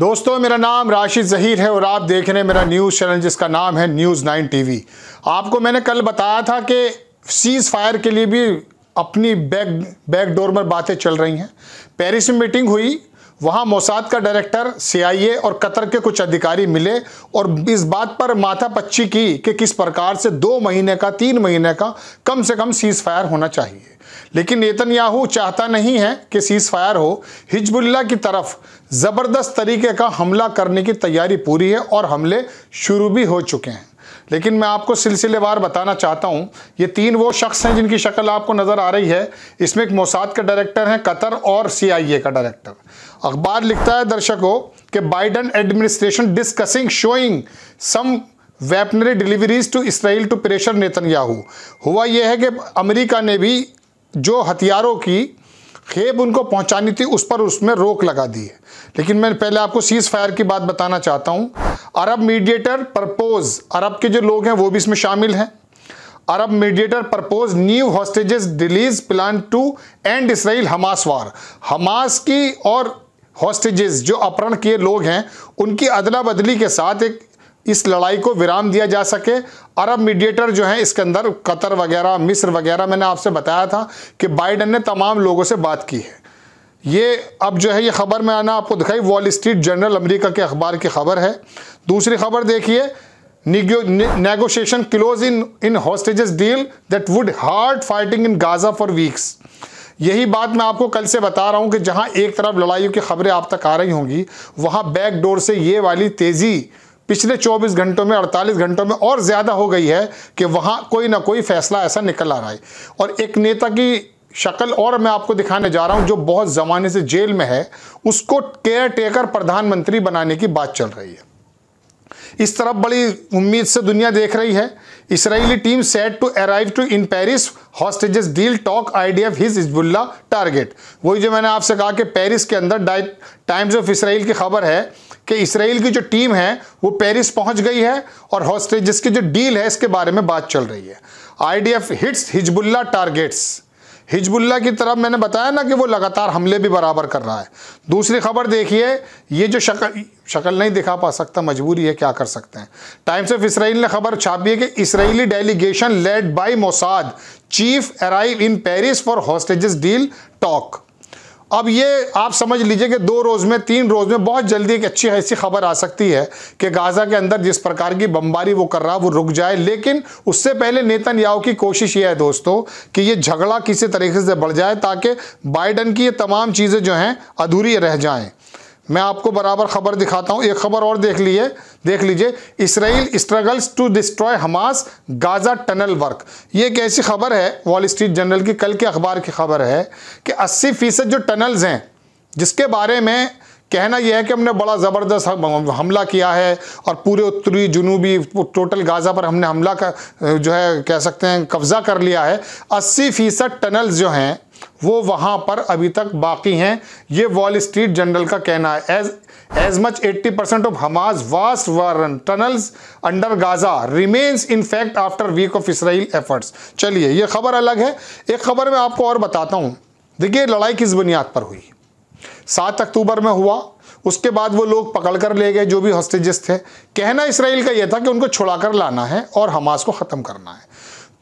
दोस्तों मेरा नाम राशिद ज़हीर है और आप देख रहे हैं मेरा न्यूज़ चैनल जिसका नाम है न्यूज़ नाइन टीवी आपको मैंने कल बताया था कि सीज़ फायर के लिए भी अपनी बैक बैकडोर में बातें चल रही हैं पेरिस में मीटिंग हुई वहां मोसाद का डायरेक्टर सीआईए और कतर के कुछ अधिकारी मिले और इस बात पर माथा पच्ची की कि किस प्रकार से दो महीने का तीन महीने का कम से कम सीज फायर होना चाहिए लेकिन नेतन्याहू चाहता नहीं है कि सीज फायर हो हिजबुल्ला की तरफ ज़बरदस्त तरीके का हमला करने की तैयारी पूरी है और हमले शुरू भी हो चुके हैं लेकिन मैं आपको सिलसिलेवार बताना चाहता हूँ ये तीन वो शख्स हैं जिनकी शक्ल आपको नज़र आ रही है इसमें एक मोसाद का डायरेक्टर हैं कतर और सीआईए का डायरेक्टर अखबार लिखता है दर्शकों के Biden administration discussing showing some weaponry deliveries to Israel to pressure Netanyahu हुआ यह है कि अमेरिका ने भी जो हथियारों की खेप उनको पहुंचानी थी उस पर उसमें रोक लगा दी है लेकिन मैं पहले आपको सीज फायर की बात बताना चाहता हूं अरब मीडिएटर प्रपोज अरब के जो लोग हैं वो भी इसमें शामिल हैं Arab mediator propose new hostages release plan to end Israel Hamas war Hamas की और हॉस्टेजेस जो अपहरण किए लोग हैं उनकी अदला बदली के साथ एक इस लड़ाई को विराम दिया जा सके अरब मीडिएटर जो हैं इसके अंदर कतर वगैरह मिस्र वगैरह मैंने आपसे बताया था कि बाइडन ने तमाम लोगों से बात की है ये अब जो है ये ख़बर में आना आपको दिखाई वॉल स्ट्रीट जनरल अमेरिका के अखबार की खबर है दूसरी खबर देखिए negotiation close in in hostages deal that would hard fighting in Gaza for weeks यही बात मैं आपको कल से बता रहा हूं कि जहां एक तरफ लड़ाइयों की खबरें आप तक आ रही होंगी वहां बैकडोर से ये वाली तेज़ी पिछले 24 घंटों में 48 घंटों में और ज़्यादा हो गई है कि वहाँ कोई ना कोई फैसला ऐसा निकल आ रहा है और एक नेता की शक्ल और मैं आपको दिखाने जा रहा हूँ जो बहुत ज़माने से जेल में है उसको केयर टेकर प्रधानमंत्री बनाने की बात चल रही है इस तरफ बड़ी उम्मीद से दुनिया देख रही है Israeli team set to arrive to in Paris hostages deal talk IDF हिज हिजबुल्ला टारगेट वही जो मैंने आपसे कहा कि पेरिस के अंदर डाइ टाइम्स ऑफ इसराइल की खबर है कि इसराइल की जो टीम है वो पेरिस पहुंच गई है और हॉस्टेजेस की जो डील है इसके बारे में बात चल रही है IDF hits Hezbollah targets Hezbollah की तरफ मैंने बताया ना कि वो लगातार हमले भी बराबर कर रहा है दूसरी खबर देखिए ये जो शक्ल शक्ल नहीं दिखा पा सकता मजबूरी है क्या कर सकते हैं टाइम्स ऑफ इसराइल ने खबर छापी है कि Israeli delegation led by Mossad chief arrive in Paris for hostages deal talk अब ये आप समझ लीजिए कि दो रोज़ में तीन रोज़ में बहुत जल्दी एक अच्छी ऐसी खबर आ सकती है कि गाज़ा के अंदर जिस प्रकार की बमबारी वो कर रहा वो रुक जाए लेकिन उससे पहले नेतन की कोशिश ये है दोस्तों कि ये झगड़ा किसी तरीके से बढ़ जाए ताकि बाइडन की ये तमाम चीज़ें जो हैं अधूरी रह जाएँ मैं आपको बराबर खबर दिखाता हूँ एक खबर और देख लीजिए देख लीजिए Israel struggles to destroy Hamas Gaza tunnel work ये एक ऐसी खबर है वॉल स्ट्रीट जनरल की कल के अखबार की खबर है कि 80 फीसद जो टनल्स हैं जिसके बारे में कहना यह है कि हमने बड़ा ज़बरदस्त हमला किया है और पूरे उत्तरी जुनूबी टोटल गाज़ा पर हमने हमला का जो है कह सकते हैं कब्ज़ा कर लिया है अस्सी फ़ीसद टनल्स जो हैं वो वहाँ पर अभी तक बाकी हैं ये वॉल स्ट्रीट जनरल का कहना है as as much 80 percent of Hamas vast warren tunnels under Gaza remains in fact after week of Israel efforts चलिए ये खबर अलग है एक खबर मैं आपको और बताता हूँ देखिए लड़ाई किस बुनियाद पर हुई सात अक्टूबर में हुआ उसके बाद वो लोग पकड़ कर ले गए जो भी हॉस्टेजेस थे कहना इसराइल का यह था कि उनको छुड़ा कर लाना है और हमास को ख़त्म करना है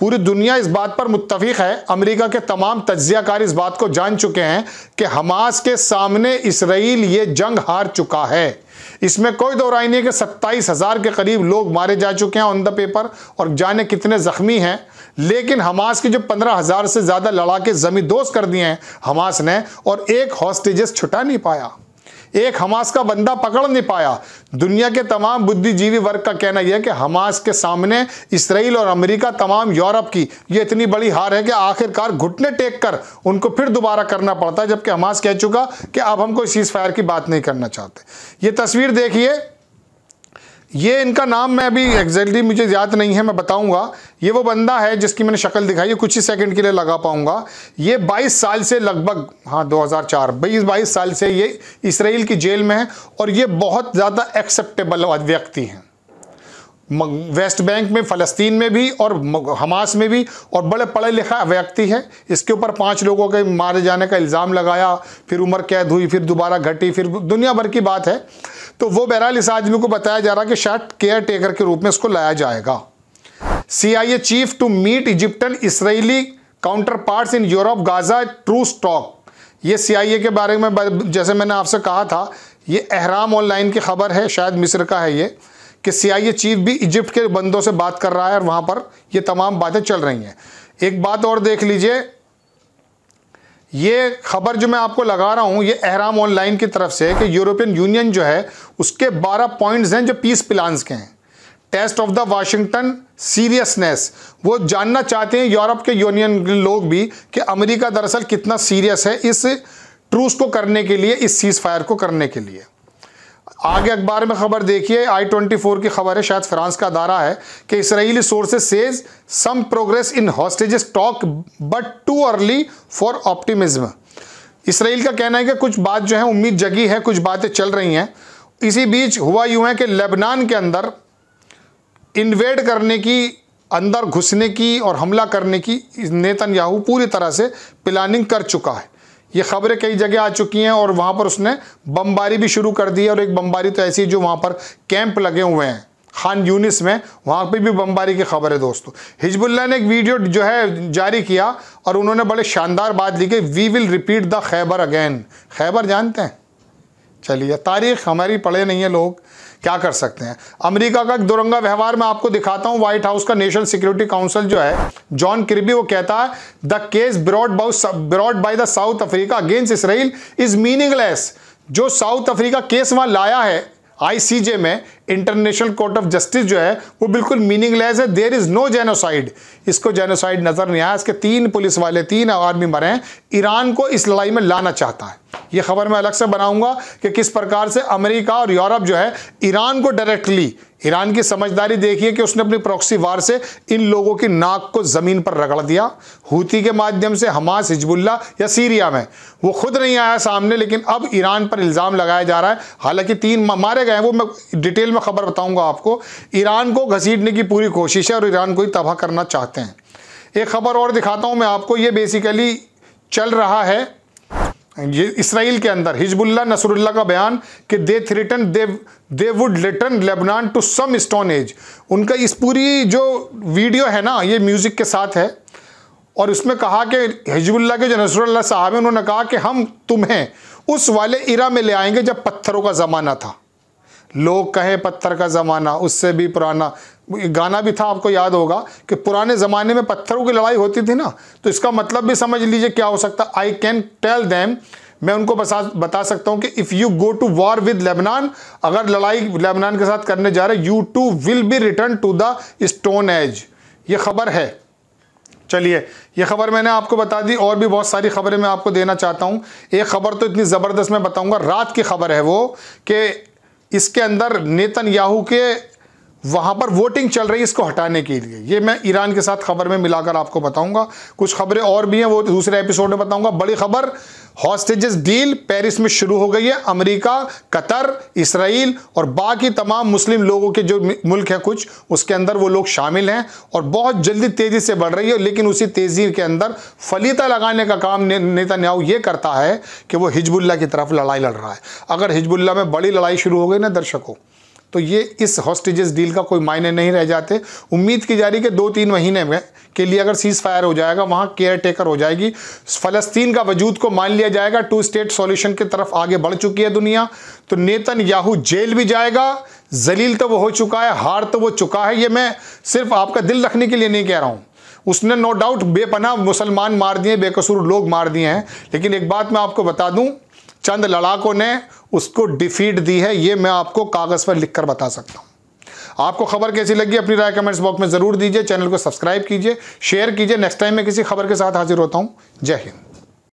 पूरी दुनिया इस बात पर मुतफिक है अमेरिका के तमाम तजियाकार इस बात को जान चुके हैं कि हमास के सामने इसराइल ये जंग हार चुका है इसमें कोई दो राय नहीं है कि सत्ताईस हज़ार के करीब लोग मारे जा चुके हैं ऑन द पेपर और जाने कितने ज़ख्मी हैं लेकिन हमास के जो पंद्रह हज़ार से ज़्यादा लड़ाके जमी दोस्त कर दिए हैं हमास ने और एक हॉस्टेज छुटा नहीं पाया एक हमास का बंदा पकड़ नहीं पाया दुनिया के तमाम बुद्धिजीवी वर्ग का कहना यह है कि हमास के सामने इसराइल और अमेरिका तमाम यूरोप की यह इतनी बड़ी हार है कि आखिरकार घुटने टेक कर उनको फिर दोबारा करना पड़ता है जबकि हमास कह चुका कि अब हमको सीज फायर की बात नहीं करना चाहते ये तस्वीर देखिए ये इनका नाम मैं अभी एग्जैक्टली मुझे याद नहीं है मैं बताऊंगा ये वो बंदा है जिसकी मैंने शक्ल दिखाई है कुछ ही सेकंड के लिए लगा पाऊंगा ये 22 साल से लगभग हाँ 2004 बीस बाईस साल से ये इसराइल की जेल में है और ये बहुत ज़्यादा एक्सेप्टेबल व्यक्ति हैं वेस्ट बैंक में फ़लस्तीन में भी और हमास में भी और बड़े पढ़े लिखा व्यक्ति है इसके ऊपर पांच लोगों के मारे जाने का इल्ज़ाम लगाया फिर उम्र कैद हुई फिर दोबारा घटी फिर दुनिया भर की बात है तो वो बहरहाल इस आदमी को बताया जा रहा कि शायद केयर टेकर के रूप में इसको लाया जाएगा CIA chief to meet Egyptian Israeli counterpart in Europe Gaza truce talk ये सीआईए के बारे में जैसे मैंने आपसे कहा था ये अहराम ऑनलाइन की खबर है शायद मिस्र का है ये कि सीआईए चीफ भी इजिप्ट के बंदों से बात कर रहा है और वहाँ पर ये तमाम बातें चल रही हैं एक बात और देख लीजिए ये खबर जो मैं आपको लगा रहा हूँ ये अहराम ऑनलाइन की तरफ से कि यूरोपियन यूनियन जो है उसके 12 पॉइंट्स हैं जो पीस प्लान्स के हैं test of the Washington seriousness वो जानना चाहते हैं यूरोप के यूनियन लोग भी कि अमेरिका दरअसल कितना सीरियस है इस ट्रूस को करने के लिए इस सीज़ फायर को करने के लिए आगे अखबार में खबर देखिए आई ट्वेंटी फोर की खबर है शायद फ्रांस का दारा है कि Israeli sources says some progress in hostages talk but too early for optimism Israel का कहना है कि कुछ बात जो है उम्मीद जगी है कुछ बातें चल रही हैं इसी बीच हुआ यूं है कि लेबनान के अंदर इन्वेड करने की अंदर घुसने की और हमला करने की नेतन पूरी तरह से प्लानिंग कर चुका है ये खबरें कई जगह आ चुकी हैं और वहाँ पर उसने बमबारी भी शुरू कर दी है और एक बमबारी तो ऐसी जो वहाँ पर कैंप लगे हुए हैं खान यूनिस में वहाँ पे भी बमबारी की खबर है दोस्तों हिजबुल्ला ने एक वीडियो जो है जारी किया और उन्होंने बड़े शानदार बात लिखी we will repeat the Khaybar again Khaybar जानते हैं चलिए तारीख हमारी पढ़े नहीं है लोग क्या कर सकते हैं अमेरिका का एक दुरंगा व्यवहार मैं आपको दिखाता हूं व्हाइट हाउस का नेशनल सिक्योरिटी काउंसिल जो है जॉन किरबी वो कहता है the case brought brought by the South Africa against Israel is meaningless जो साउथ अफ्रीका केस वहां लाया है आईसीजे में इंटरनेशनल कोर्ट ऑफ जस्टिस जो है वो बिल्कुल मीनिंगलेस है देर इज़ नो जेनोसाइड इसको जेनोसाइड नज़र नहीं आया इसके तीन पुलिस वाले तीन आर्मी मरे हैं ईरान को इस लड़ाई में लाना चाहता है ये खबर मैं अलग से बनाऊंगा कि किस प्रकार से अमेरिका और यूरोप जो है ईरान को डायरेक्टली ईरान की समझदारी देखिए कि उसने अपनी प्रॉक्सी वार से इन लोगों की नाक को ज़मीन पर रगड़ दिया हूती के माध्यम से हमास हिजबुल्ला या सीरिया में वो खुद नहीं आया सामने लेकिन अब ईरान पर इल्ज़ाम लगाया जा रहा है हालांकि तीन मारे गए हैं वो मैं डिटेल में में खबर बताऊंगा आपको ईरान को घसीटने की पूरी कोशिश है और ईरान को ही तबाह करना चाहते हैं एक खबर और दिखाता हूं मैं आपको ये बेसिकली चल रहा है ये इसराइल के अंदर हिजबुल्ला नसरुल्ला का बयान कि they threaten they they would flatten Lebanon to some stone age उनका इस पूरी जो वीडियो है ना ये म्यूज़िक के साथ है और उसमें कहा कि हिजबुल्ला के जो नसरुल्ला साहब हैं उन्होंने कहा कि हम तुम्हें उस वाले इरा में ले आएंगे जब पत्थरों का ज़माना था लोग कहें पत्थर का ज़माना उससे भी पुराना गाना भी था आपको याद होगा कि पुराने ज़माने में पत्थरों की लड़ाई होती थी ना तो इसका मतलब भी समझ लीजिए क्या हो सकता आई कैन टेल दैम मैं उनको बता बता सकता हूँ कि if you go to war with Lebanon अगर लड़ाई लेबनान के साथ करने जा रहे you too will be return to the stone age ये खबर है चलिए ये खबर मैंने आपको बता दी और भी बहुत सारी खबरें मैं आपको देना चाहता हूँ एक खबर तो इतनी ज़बरदस्त मैं बताऊँगा रात की खबर है वो कि इसके अंदर नेतन याहू के वहाँ पर वोटिंग चल रही है इसको हटाने के लिए ये मैं ईरान के साथ खबर में मिलाकर आपको बताऊंगा कुछ खबरें और भी हैं वो दूसरे एपिसोड में बताऊंगा बड़ी खबर हॉस्टेजेस डील पेरिस में शुरू हो गई है अमेरिका कतर इसराइल और बाकी तमाम मुस्लिम लोगों के जो मुल्क है कुछ उसके अंदर वो लोग शामिल हैं और बहुत जल्दी तेज़ी से बढ़ रही है लेकिन उसी तेज़ी के अंदर फलीता लगाने का काम नेता न्याऊ ये करता है कि वो हिजबुल्ला की तरफ लड़ाई लड़ रहा है अगर हिजबुल्ला में बड़ी लड़ाई शुरू हो गई ना दर्शकों तो ये इस हॉस्टेजेस डील का कोई मायने नहीं रह जाते उम्मीद की जा रही कि दो तीन महीने में के लिए अगर सीज़ फायर हो जाएगा वहाँ केयर टेकर हो जाएगी फ़लस्तीन का वजूद को मान लिया जाएगा टू स्टेट सॉल्यूशन की तरफ आगे बढ़ चुकी है दुनिया तो नेतन याहू जेल भी जाएगा जलील तो वो हो चुका है हार तो वो चुका है ये मैं सिर्फ आपका दिल रखने के लिए नहीं कह रहा हूँ उसने नो डाउट बेपना मुसलमान मार दिए बेकसूर लोग मार दिए हैं लेकिन एक बात मैं आपको बता दूँ चंद लड़ाकों ने उसको डिफीट दी है ये मैं आपको कागज़ पर लिखकर बता सकता हूँ आपको खबर कैसी लगी अपनी राय कमेंट्स बॉक्स में ज़रूर दीजिए चैनल को सब्सक्राइब कीजिए शेयर कीजिए नेक्स्ट टाइम मैं किसी खबर के साथ हाजिर होता हूँ जय हिंद